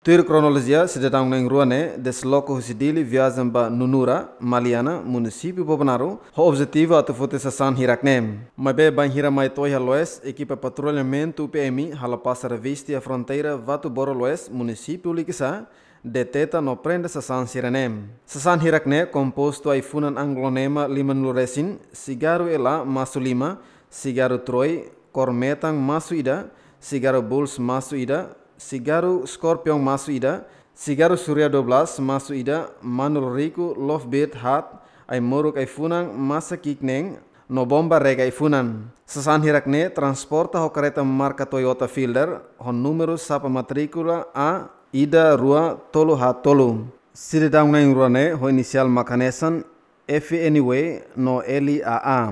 Tur kronologia sedetang neng ruane des loko husidili viazem ba Nunura, Maliana, munisipi Bobonaru, ho objetivo atu fote sasan hiraknem. Mabe ban hira mai toya loes, patrolia patrulhamento PMI halapasa passar a fronteira vatu boro loes, município Likisa, deteta no prende sasan siranem. Sasan hirakne komposto ai funan anglonema liman luresin, sigaru ela masu lima, sigaru troi, kormetang masu ida, sigaru bulls masu ida, Sigaru Scorpion ida, Sigaru Surya 12 masu ida, Manul Riku Love Beat Hat, ai moruk ai funang masa kikneng no bomba rega ai funan. Sasan hirakne transporta ho kereta marka Toyota Fielder hon numero sapa matrikula A Ida Rua Tolu Hat Tolu. Sidi unai ruane ho inisial makanesan F anyway no Eli A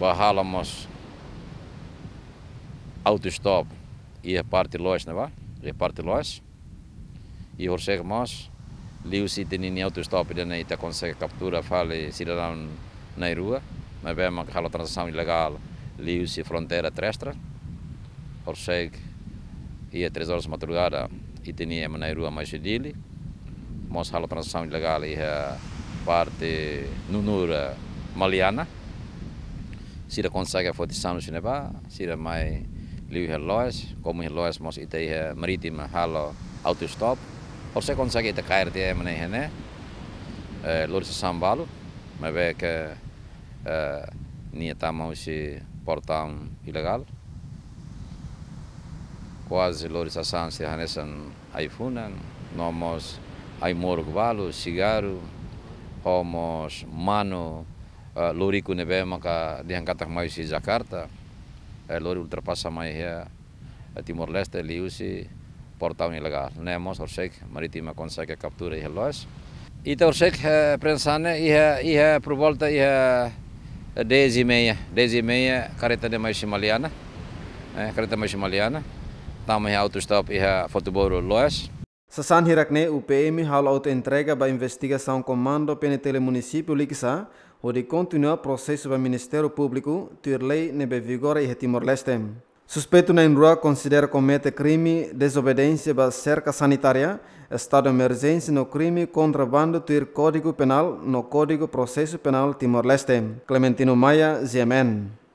Bahala mas stop. je parte nietwaar? Je partilois. E hoor zeg maar, Liu se tem de auto stappen en hij kon zeggen captura, fale, cidadão na rua. Mas bem, uma a transação ilegal, Liu se fronteira terrestre. Hoor zeg, ia três horas de madrugada e tinha na rua mais dele. Mas a transação ilegal e parte nunura maliana. Sira consegue a fotição no se é sira mais Lyhyä lois, kommihin lois mos ite ihe maritima halo autostop. Och se kon sagi te kairti e mene hene. Lursa sambalu. Me veke ni niin, etamo si portam ilegal. Quase lursa san si hanesan aifunan. Nomos aimorgvalu, sigaru, homos mano, uh, luriku nebe maka diangkatah mai si Jakarta. Elor ultrapasa mai hea Timor-Leste liusi portau ni lagar. Nemos orsek marítima consegue captura de lois. Ita orsek prensane ihe ihe por volta ihe 10 e meia, 10 e meia careta de mais Himaliana. É, eh, careta mais Himaliana. Tamo ihe autostop ihe fotoboro lois. Sasan Hirakne, UPM, hal auto entrega ba investigação comando PNTL município Lixa, o de o processo do Ministério Público ter lei nebe vigor em Timor-Leste. Suspeito na rua considera cometer crime desobediência da cerca sanitária, estado de emergência no crime contrabando ter Código Penal no Código Processo Penal Timor-Leste. Clementino Maia, GMN.